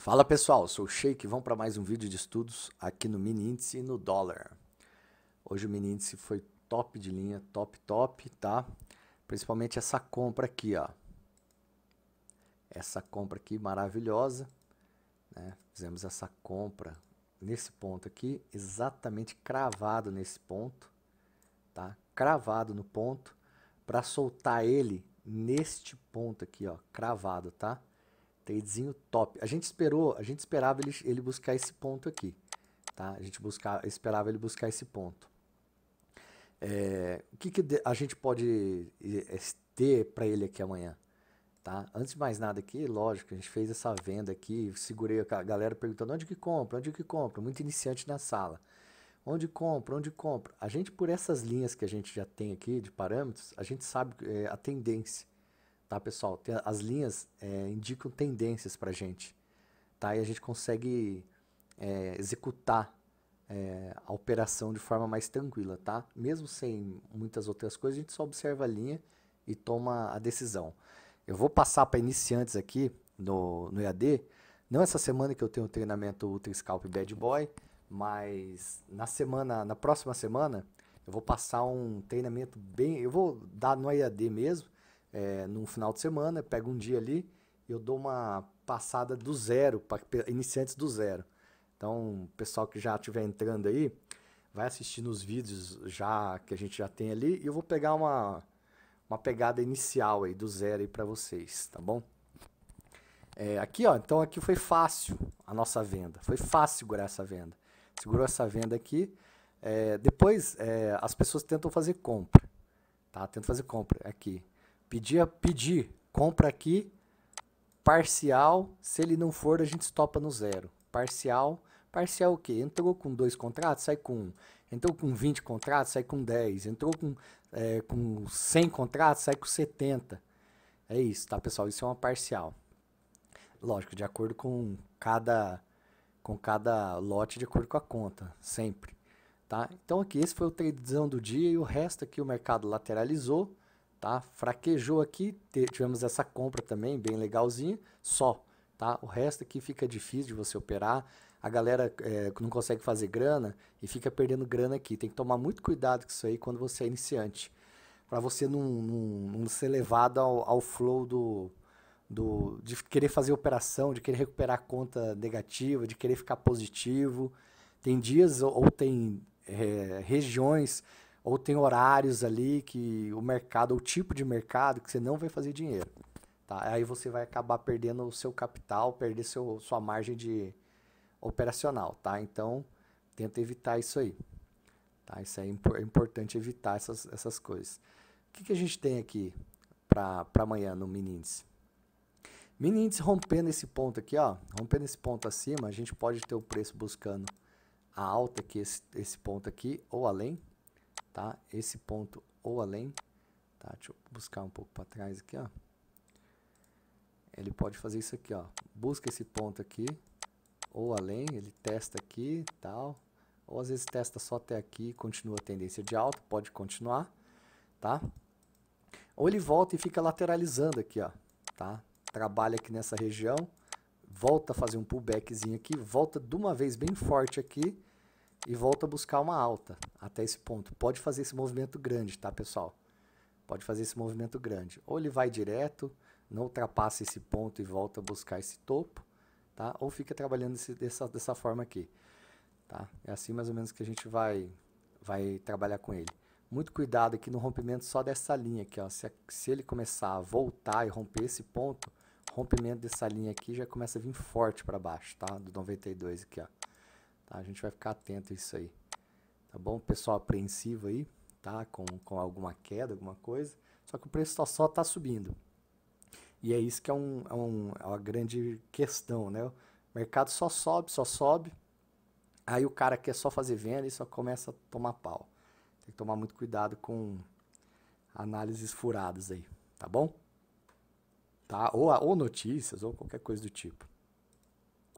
Fala pessoal, sou o Sheik, vamos para mais um vídeo de estudos aqui no mini índice e no dólar. Hoje o mini índice foi top de linha, top top, tá? Principalmente essa compra aqui, ó. Essa compra aqui maravilhosa, né? Fizemos essa compra nesse ponto aqui, exatamente cravado nesse ponto, tá? Cravado no ponto para soltar ele neste ponto aqui, ó, cravado, tá? Tradezinho top. A gente esperou, a gente esperava ele, ele buscar esse ponto aqui. Tá? A gente buscar, esperava ele buscar esse ponto. É, o que, que a gente pode é, ter para ele aqui amanhã? Tá? Antes de mais nada aqui, lógico, a gente fez essa venda aqui, segurei a galera perguntando onde que compra, onde que compra, muito iniciante na sala. Onde compra, onde compra. A gente, por essas linhas que a gente já tem aqui de parâmetros, a gente sabe é, a tendência tá, pessoal? Tem, as linhas é, indicam tendências para gente, tá? E a gente consegue é, executar é, a operação de forma mais tranquila, tá? Mesmo sem muitas outras coisas, a gente só observa a linha e toma a decisão. Eu vou passar para iniciantes aqui no, no EAD, não essa semana que eu tenho o treinamento Ultra Scalp Bad Boy, mas na semana, na próxima semana, eu vou passar um treinamento bem, eu vou dar no EAD mesmo, é, num final de semana, pego um dia ali, eu dou uma passada do zero, para iniciantes do zero. Então, pessoal que já estiver entrando aí, vai assistindo os vídeos já que a gente já tem ali e eu vou pegar uma, uma pegada inicial aí do zero aí para vocês, tá bom? É, aqui, ó, então aqui foi fácil a nossa venda, foi fácil segurar essa venda. Segurou essa venda aqui, é, depois é, as pessoas tentam fazer compra, tá? Tentam fazer compra aqui. Pedir, é pedir, compra aqui, parcial, se ele não for, a gente estopa no zero. Parcial, parcial o quê? Entrou com dois contratos, sai com um. Entrou com 20 contratos, sai com 10. Entrou com, é, com 100 contratos, sai com 70. É isso, tá, pessoal? Isso é uma parcial. Lógico, de acordo com cada, com cada lote, de acordo com a conta, sempre. Tá? Então aqui, esse foi o tradezão do dia e o resto aqui o mercado lateralizou tá? Fraquejou aqui, tivemos essa compra também, bem legalzinha, só, tá? O resto aqui fica difícil de você operar, a galera é, não consegue fazer grana e fica perdendo grana aqui. Tem que tomar muito cuidado com isso aí quando você é iniciante, para você não, não, não, ser levado ao, ao flow do, do, de querer fazer operação, de querer recuperar conta negativa, de querer ficar positivo. Tem dias ou, ou tem é, regiões ou tem horários ali que o mercado, o tipo de mercado que você não vai fazer dinheiro. Tá? Aí você vai acabar perdendo o seu capital, perder seu, sua margem de operacional, tá? Então, tenta evitar isso aí. Tá? Isso aí é, é importante evitar essas, essas coisas. O que, que a gente tem aqui para amanhã no mini índice? Mini índice rompendo esse ponto aqui, ó, rompendo esse ponto acima, a gente pode ter o preço buscando a alta que esse, esse ponto aqui ou além, tá? Esse ponto ou além, tá? Deixa eu buscar um pouco para trás aqui, ó. Ele pode fazer isso aqui, ó. Busca esse ponto aqui ou além, ele testa aqui, tal. Ou às vezes testa só até aqui, continua a tendência de alta, pode continuar, tá? Ou ele volta e fica lateralizando aqui, ó, tá? Trabalha aqui nessa região, volta a fazer um pullbackzinho aqui, volta de uma vez bem forte aqui e volta a buscar uma alta até esse ponto. Pode fazer esse movimento grande, tá, pessoal? Pode fazer esse movimento grande. Ou ele vai direto, não ultrapassa esse ponto e volta a buscar esse topo, tá? Ou fica trabalhando esse, dessa, dessa forma aqui, tá? É assim mais ou menos que a gente vai, vai trabalhar com ele. Muito cuidado aqui no rompimento só dessa linha aqui, ó. Se, se ele começar a voltar e romper esse ponto, rompimento dessa linha aqui já começa a vir forte para baixo, tá? Do 92 aqui, ó. Tá? A gente vai ficar atento a isso aí. Tá bom? Pessoal apreensivo aí, tá? Com, com alguma queda, alguma coisa. Só que o preço só está subindo. E é isso que é, um, é, um, é uma grande questão, né? O mercado só sobe, só sobe. Aí o cara quer só fazer venda e só começa a tomar pau. Tem que tomar muito cuidado com análises furadas aí, tá bom? Tá? Ou, ou notícias, ou qualquer coisa do tipo.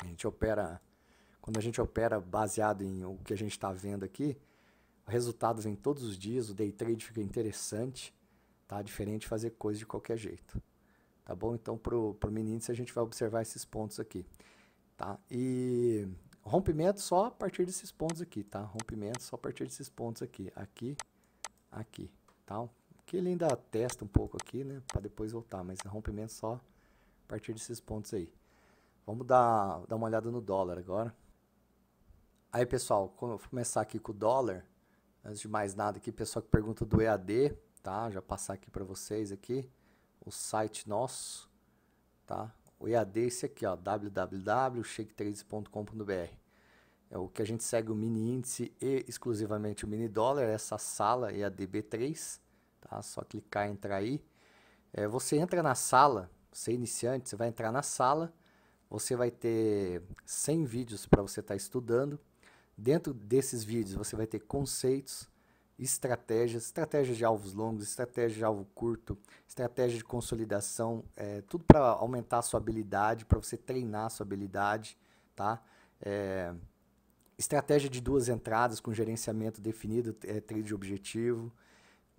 A gente opera quando a gente opera baseado em o que a gente está vendo aqui, o resultado vem todos os dias, o day trade fica interessante, tá? Diferente de fazer coisa de qualquer jeito. Tá bom? Então, para o menino, a gente vai observar esses pontos aqui. Tá? E rompimento só a partir desses pontos aqui, tá? Rompimento só a partir desses pontos aqui. Aqui, aqui, tá? Que ele ainda testa um pouco aqui, né? Para depois voltar, mas rompimento só a partir desses pontos aí. Vamos dar, dar uma olhada no dólar agora. Aí, pessoal, quando eu vou começar aqui com o dólar, antes de mais nada aqui, pessoal que pergunta do EAD, tá? Já passar aqui para vocês aqui o site nosso, tá? O EAD é esse aqui, ó, www.shake3.com.br. É o que a gente segue o mini índice e exclusivamente o mini dólar, essa sala eadb 3 tá? Só clicar e entrar aí. É, você entra na sala, você é iniciante, você vai entrar na sala, você vai ter 100 vídeos para você estar tá estudando Dentro desses vídeos você vai ter conceitos, estratégias, estratégias de alvos longos, estratégia de alvo curto, estratégia de consolidação, é, tudo para aumentar a sua habilidade, para você treinar a sua habilidade, tá? É, estratégia de duas entradas com gerenciamento definido, é, de objetivo,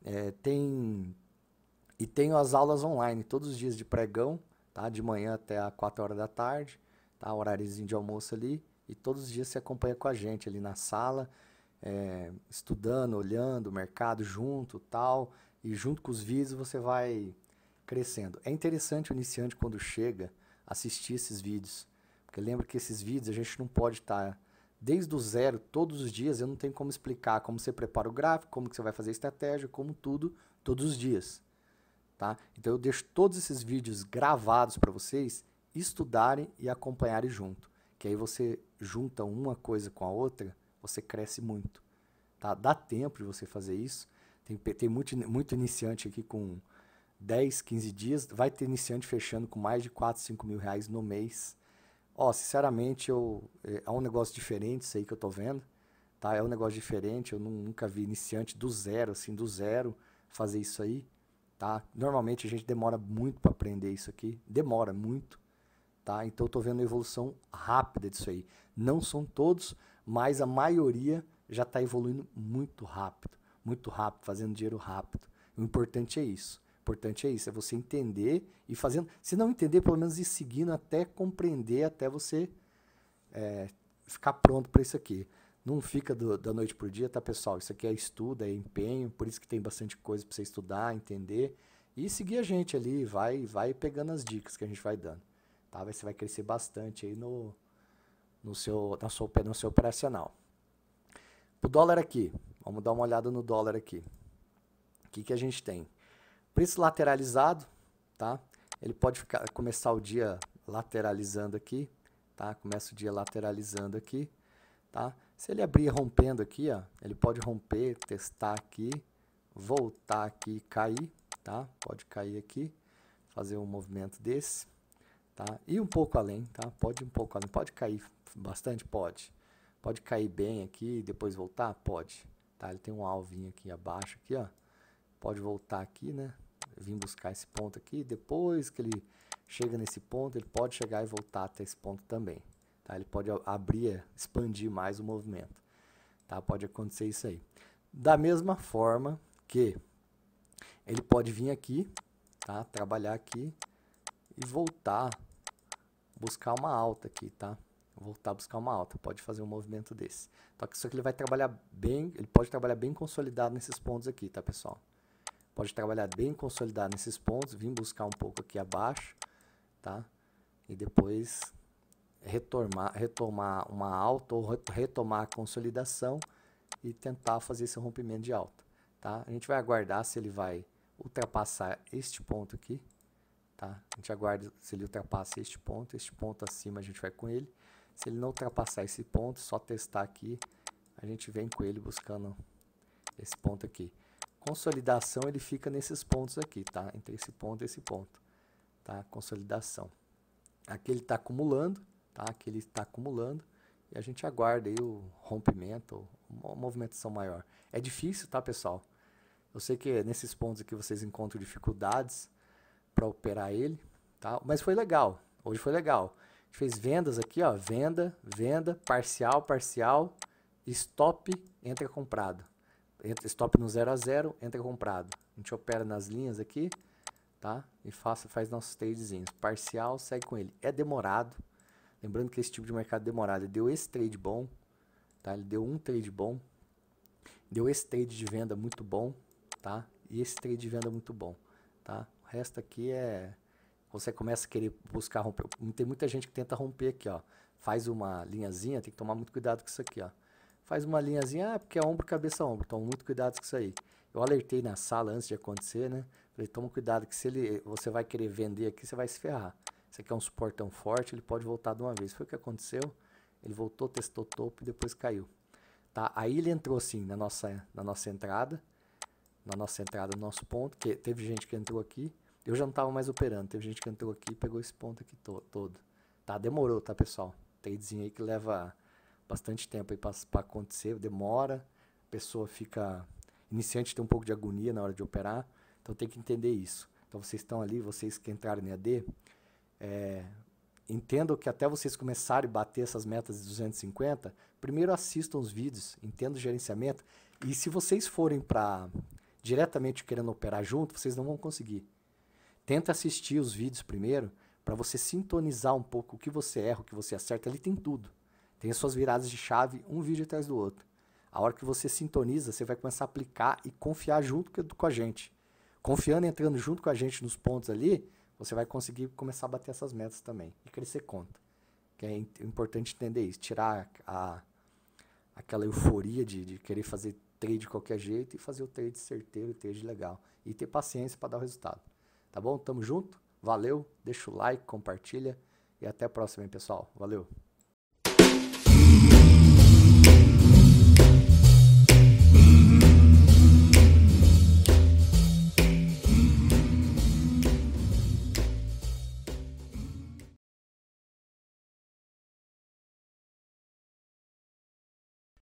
é, tem e tenho as aulas online todos os dias de pregão, tá? De manhã até a 4 horas da tarde, tá? Horáriozinho de almoço ali e todos os dias você acompanha com a gente ali na sala, é, estudando, olhando o mercado junto tal, e junto com os vídeos você vai crescendo. É interessante o iniciante, quando chega, assistir esses vídeos, porque lembra que esses vídeos a gente não pode estar... Tá desde o zero, todos os dias, eu não tenho como explicar como você prepara o gráfico, como que você vai fazer a estratégia, como tudo, todos os dias. Tá? Então eu deixo todos esses vídeos gravados para vocês estudarem e acompanharem junto que aí você junta uma coisa com a outra, você cresce muito. Tá? Dá tempo de você fazer isso. Tem, tem muito, muito iniciante aqui com 10, 15 dias, vai ter iniciante fechando com mais de 4, 5 mil reais no mês. Ó, sinceramente, eu, é, é um negócio diferente isso aí que eu tô vendo, tá? É um negócio diferente, eu não, nunca vi iniciante do zero, assim, do zero fazer isso aí, tá? Normalmente a gente demora muito para aprender isso aqui, demora muito, Tá? Então, estou vendo a evolução rápida disso aí. Não são todos, mas a maioria já está evoluindo muito rápido, muito rápido, fazendo dinheiro rápido. O importante é isso. O importante é isso, é você entender e fazendo. Se não entender, pelo menos ir seguindo até compreender, até você é, ficar pronto para isso aqui. Não fica do, da noite para o dia, tá, pessoal? Isso aqui é estudo, é empenho, por isso que tem bastante coisa para você estudar, entender. E seguir a gente ali, vai, vai pegando as dicas que a gente vai dando. Tá? Você vai crescer bastante aí no, no, seu, na sua, no seu operacional. O dólar aqui, vamos dar uma olhada no dólar aqui. O que, que a gente tem? Preço lateralizado, tá? Ele pode ficar, começar o dia lateralizando aqui, tá? Começa o dia lateralizando aqui, tá? Se ele abrir rompendo aqui, ó, ele pode romper, testar aqui, voltar aqui e cair, tá? Pode cair aqui, fazer um movimento desse, tá? E um pouco além, tá? Pode um pouco além, pode cair bastante, pode. Pode cair bem aqui e depois voltar, pode, tá? Ele tem um alvinho aqui abaixo aqui, ó. Pode voltar aqui, né? Vim buscar esse ponto aqui, depois que ele chega nesse ponto, ele pode chegar e voltar até esse ponto também, tá? Ele pode abrir, é, expandir mais o movimento, tá? Pode acontecer isso aí. Da mesma forma que ele pode vir aqui, tá? Trabalhar aqui e voltar buscar uma alta aqui, tá? Voltar a buscar uma alta, pode fazer um movimento desse. Só que isso aqui ele vai trabalhar bem, ele pode trabalhar bem consolidado nesses pontos aqui, tá, pessoal? Pode trabalhar bem consolidado nesses pontos, vir buscar um pouco aqui abaixo, tá? E depois retomar, retomar uma alta ou retomar a consolidação e tentar fazer esse rompimento de alta, tá? A gente vai aguardar se ele vai ultrapassar este ponto aqui, Tá? A gente aguarda se ele ultrapassa este ponto, este ponto acima a gente vai com ele. Se ele não ultrapassar esse ponto, só testar aqui, a gente vem com ele buscando esse ponto aqui. Consolidação ele fica nesses pontos aqui, tá? Entre esse ponto e esse ponto, tá? Consolidação. Aqui ele está acumulando, tá? Aqui ele está acumulando e a gente aguarda aí o rompimento, uma movimentação maior. É difícil, tá, pessoal? Eu sei que nesses pontos aqui vocês encontram dificuldades, para operar ele, tá? Mas foi legal. Hoje foi legal. A gente fez vendas aqui, ó, venda, venda, parcial, parcial, stop, entra comprado. Entra, stop no 0 a 0, entra comprado. A gente opera nas linhas aqui, tá? E faça, faz nossos tradezinhos. Parcial, segue com ele. É demorado. Lembrando que esse tipo de mercado é demorado. Ele deu esse trade bom, tá? Ele deu um trade bom. Deu esse trade de venda muito bom, tá? E esse trade de venda muito bom, tá? resto aqui é. Você começa a querer buscar romper. Tem muita gente que tenta romper aqui, ó. Faz uma linhazinha, tem que tomar muito cuidado com isso aqui, ó. Faz uma linhazinha, ah, porque é ombro, cabeça, ombro. Então, muito cuidado com isso aí. Eu alertei na sala antes de acontecer, né? Falei, toma cuidado que se ele, você vai querer vender aqui, você vai se ferrar. Isso aqui é um suportão forte, ele pode voltar de uma vez. Foi o que aconteceu. Ele voltou, testou topo e depois caiu. Tá? Aí ele entrou assim na nossa, na nossa entrada, na nossa entrada, no nosso ponto, que teve gente que entrou aqui, eu já não estava mais operando. Teve gente que entrou aqui e pegou esse ponto aqui to todo. Tá, demorou, tá, pessoal? Tradezinho aí que leva bastante tempo aí para acontecer, demora. A pessoa fica. Iniciante tem um pouco de agonia na hora de operar. Então tem que entender isso. Então vocês estão ali, vocês que entraram em AD, é, entendo que até vocês começarem a bater essas metas de 250, primeiro assistam os vídeos, entendam o gerenciamento. E se vocês forem para diretamente querendo operar junto, vocês não vão conseguir. Tenta assistir os vídeos primeiro para você sintonizar um pouco o que você erra, o que você acerta. Ali tem tudo. Tem as suas viradas de chave, um vídeo atrás do outro. A hora que você sintoniza, você vai começar a aplicar e confiar junto com a gente. Confiando, e entrando junto com a gente nos pontos ali, você vai conseguir começar a bater essas metas também e crescer conta. Que é, é importante entender isso, tirar a, aquela euforia de, de querer fazer trade de qualquer jeito e fazer o trade certeiro, o trade legal. E ter paciência para dar o resultado. Tá bom? Tamo junto. Valeu. Deixa o like, compartilha. E até a próxima, hein, pessoal. Valeu.